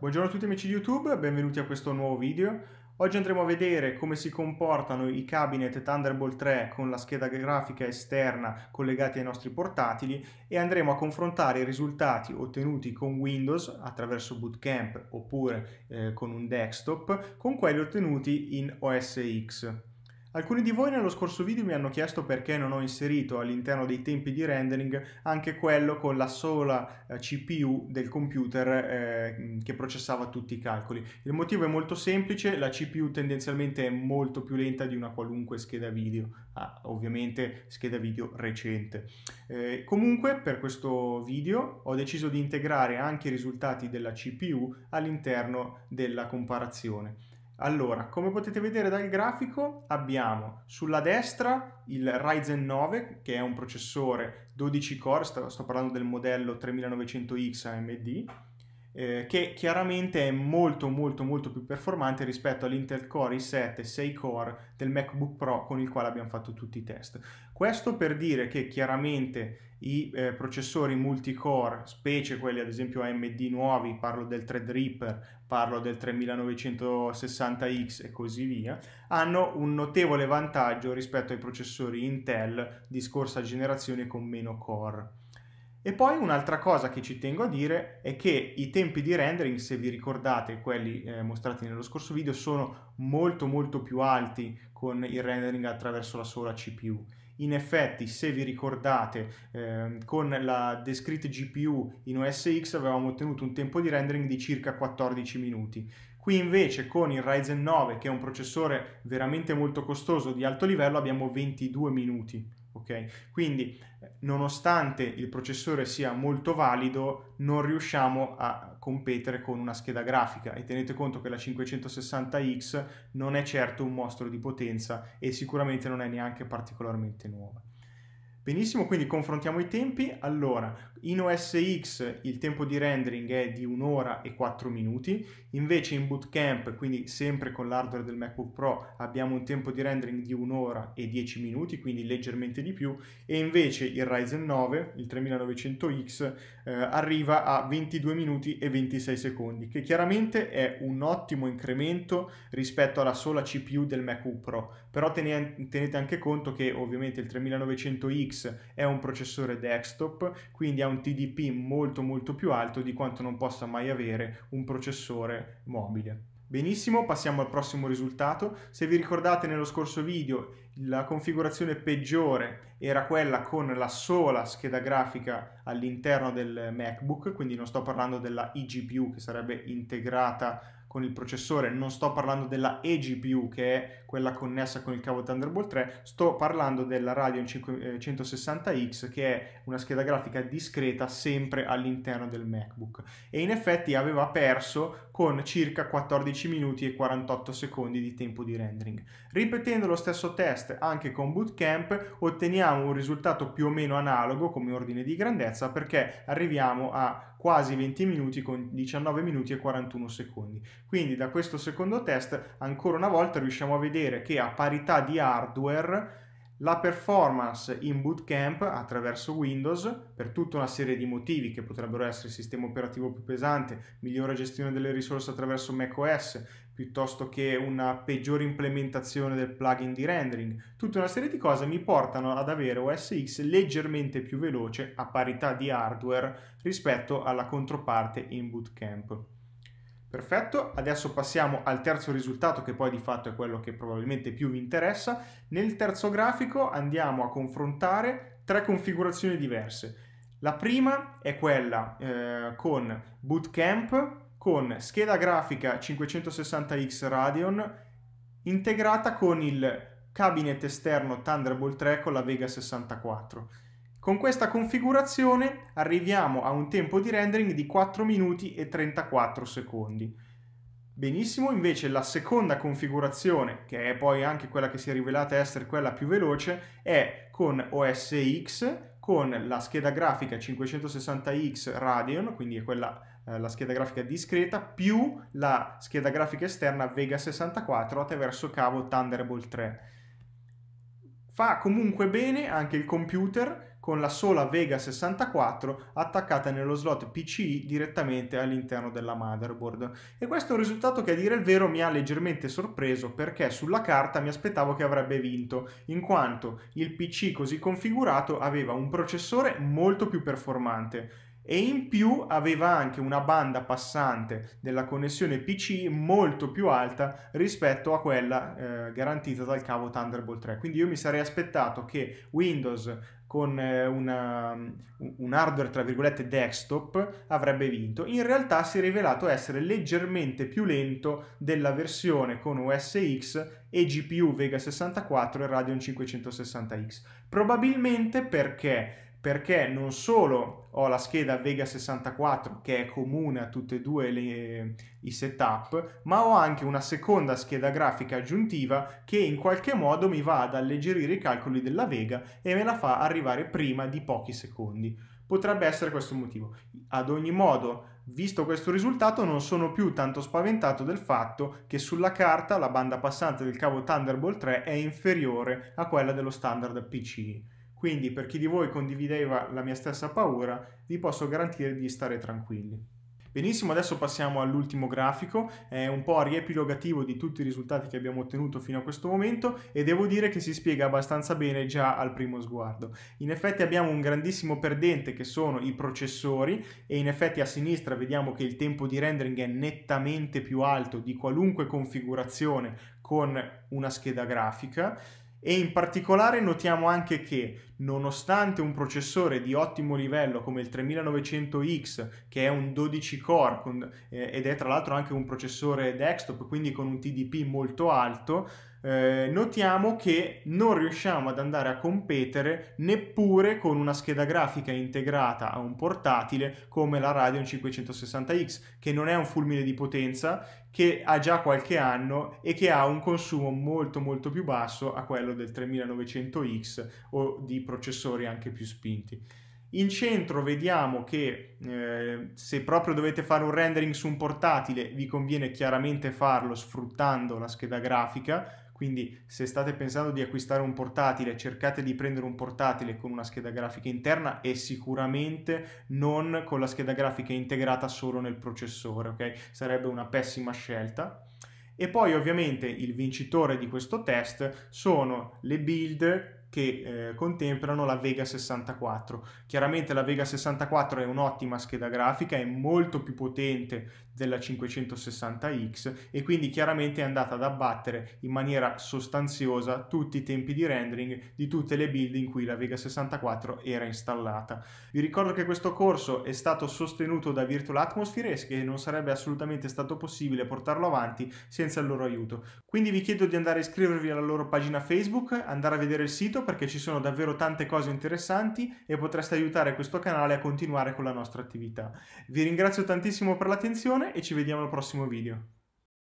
Buongiorno a tutti amici di YouTube, benvenuti a questo nuovo video. Oggi andremo a vedere come si comportano i cabinet Thunderbolt 3 con la scheda grafica esterna collegati ai nostri portatili e andremo a confrontare i risultati ottenuti con Windows attraverso Bootcamp oppure eh, con un desktop con quelli ottenuti in OS X. Alcuni di voi nello scorso video mi hanno chiesto perché non ho inserito all'interno dei tempi di rendering anche quello con la sola eh, CPU del computer eh, che processava tutti i calcoli. Il motivo è molto semplice, la CPU tendenzialmente è molto più lenta di una qualunque scheda video, ah, ovviamente scheda video recente. Eh, comunque per questo video ho deciso di integrare anche i risultati della CPU all'interno della comparazione. Allora, come potete vedere dal grafico, abbiamo sulla destra il Ryzen 9, che è un processore 12 core, sto, sto parlando del modello 3900X AMD, eh, che chiaramente è molto molto molto più performante rispetto all'Intel Core i7 e 6 core del MacBook Pro con il quale abbiamo fatto tutti i test. Questo per dire che chiaramente i eh, processori multicore, specie quelli ad esempio AMD nuovi, parlo del Threadripper, parlo del 3960X e così via, hanno un notevole vantaggio rispetto ai processori Intel di scorsa generazione con meno core. E poi un'altra cosa che ci tengo a dire è che i tempi di rendering, se vi ricordate quelli eh, mostrati nello scorso video, sono molto molto più alti con il rendering attraverso la sola CPU. In effetti, se vi ricordate, eh, con la Descript GPU in OS X avevamo ottenuto un tempo di rendering di circa 14 minuti. Qui invece con il Ryzen 9, che è un processore veramente molto costoso di alto livello, abbiamo 22 minuti ok? Quindi eh, nonostante il processore sia molto valido non riusciamo a competere con una scheda grafica e tenete conto che la 560X non è certo un mostro di potenza e sicuramente non è neanche particolarmente nuova. Benissimo, quindi confrontiamo i tempi. Allora, in OS X il tempo di rendering è di 1 ora e 4 minuti, invece in Bootcamp, quindi sempre con l'hardware del MacBook Pro, abbiamo un tempo di rendering di 1 ora e 10 minuti, quindi leggermente di più, e invece il Ryzen 9, il 3900X, eh, arriva a 22 minuti e 26 secondi, che chiaramente è un ottimo incremento rispetto alla sola CPU del MacBook Pro, però tenete anche conto che ovviamente il 3900X è un processore desktop, quindi ha un TDP molto molto più alto di quanto non possa mai avere un processore mobile. Benissimo, passiamo al prossimo risultato. Se vi ricordate nello scorso video la configurazione peggiore era quella con la sola scheda grafica all'interno del MacBook, quindi non sto parlando della eGPU che sarebbe integrata con il processore, non sto parlando della eGPU che è quella connessa con il cavo Thunderbolt 3, sto parlando della Radeon 160X eh, che è una scheda grafica discreta sempre all'interno del MacBook e in effetti aveva perso con circa 14 minuti e 48 secondi di tempo di rendering. Ripetendo lo stesso test anche con Bootcamp otteniamo un risultato più o meno analogo come ordine di grandezza perché arriviamo a quasi 20 minuti con 19 minuti e 41 secondi. Quindi da questo secondo test ancora una volta riusciamo a vedere che a parità di hardware la performance in bootcamp attraverso Windows, per tutta una serie di motivi che potrebbero essere sistema operativo più pesante, migliore gestione delle risorse attraverso macOS, piuttosto che una peggiore implementazione del plugin di rendering, tutta una serie di cose mi portano ad avere OS X leggermente più veloce a parità di hardware rispetto alla controparte in bootcamp. Perfetto, adesso passiamo al terzo risultato che poi di fatto è quello che probabilmente più vi interessa. Nel terzo grafico andiamo a confrontare tre configurazioni diverse. La prima è quella eh, con Bootcamp, con scheda grafica 560X Radeon, integrata con il cabinet esterno Thunderbolt 3 con la Vega 64. Con questa configurazione arriviamo a un tempo di rendering di 4 minuti e 34 secondi. Benissimo, invece la seconda configurazione, che è poi anche quella che si è rivelata essere quella più veloce, è con OS X, con la scheda grafica 560X Radeon, quindi è quella eh, la scheda grafica discreta, più la scheda grafica esterna Vega 64 attraverso cavo Thunderbolt 3. Fa comunque bene anche il computer, con la sola Vega 64 attaccata nello slot PCI direttamente all'interno della motherboard. E questo è un risultato che a dire il vero mi ha leggermente sorpreso perché sulla carta mi aspettavo che avrebbe vinto, in quanto il PC così configurato aveva un processore molto più performante e in più aveva anche una banda passante della connessione PC molto più alta rispetto a quella eh, garantita dal cavo Thunderbolt 3. Quindi io mi sarei aspettato che Windows con eh, una, mm, un hardware tra virgolette desktop avrebbe vinto. In realtà si è rivelato essere leggermente più lento della versione con OS X e GPU Vega 64 e Radeon 560X. Probabilmente perché perché non solo ho la scheda Vega 64 che è comune a tutti e due le, i setup, ma ho anche una seconda scheda grafica aggiuntiva che in qualche modo mi va ad alleggerire i calcoli della Vega e me la fa arrivare prima di pochi secondi. Potrebbe essere questo il motivo. Ad ogni modo, visto questo risultato, non sono più tanto spaventato del fatto che sulla carta la banda passante del cavo Thunderbolt 3 è inferiore a quella dello standard PC. Quindi per chi di voi condivideva la mia stessa paura, vi posso garantire di stare tranquilli. Benissimo, adesso passiamo all'ultimo grafico, è un po' riepilogativo di tutti i risultati che abbiamo ottenuto fino a questo momento e devo dire che si spiega abbastanza bene già al primo sguardo. In effetti abbiamo un grandissimo perdente che sono i processori e in effetti a sinistra vediamo che il tempo di rendering è nettamente più alto di qualunque configurazione con una scheda grafica e in particolare notiamo anche che, nonostante un processore di ottimo livello come il 3900X, che è un 12 core con, eh, ed è tra l'altro anche un processore desktop, quindi con un TDP molto alto, eh, notiamo che non riusciamo ad andare a competere neppure con una scheda grafica integrata a un portatile come la Radeon 560X, che non è un fulmine di potenza, che ha già qualche anno e che ha un consumo molto molto più basso a quello del 3900X o di processori anche più spinti. In centro vediamo che eh, se proprio dovete fare un rendering su un portatile vi conviene chiaramente farlo sfruttando la scheda grafica quindi se state pensando di acquistare un portatile, cercate di prendere un portatile con una scheda grafica interna e sicuramente non con la scheda grafica integrata solo nel processore, ok? Sarebbe una pessima scelta. E poi ovviamente il vincitore di questo test sono le build che eh, contemplano la Vega 64. Chiaramente la Vega 64 è un'ottima scheda grafica, è molto più potente della 560X e quindi chiaramente è andata ad abbattere in maniera sostanziosa tutti i tempi di rendering di tutte le build in cui la Vega 64 era installata. Vi ricordo che questo corso è stato sostenuto da Virtual Atmosphere e che non sarebbe assolutamente stato possibile portarlo avanti senza il loro aiuto. Quindi vi chiedo di andare a iscrivervi alla loro pagina Facebook, andare a vedere il sito perché ci sono davvero tante cose interessanti e potreste aiutare questo canale a continuare con la nostra attività. Vi ringrazio tantissimo per l'attenzione e ci vediamo al prossimo video.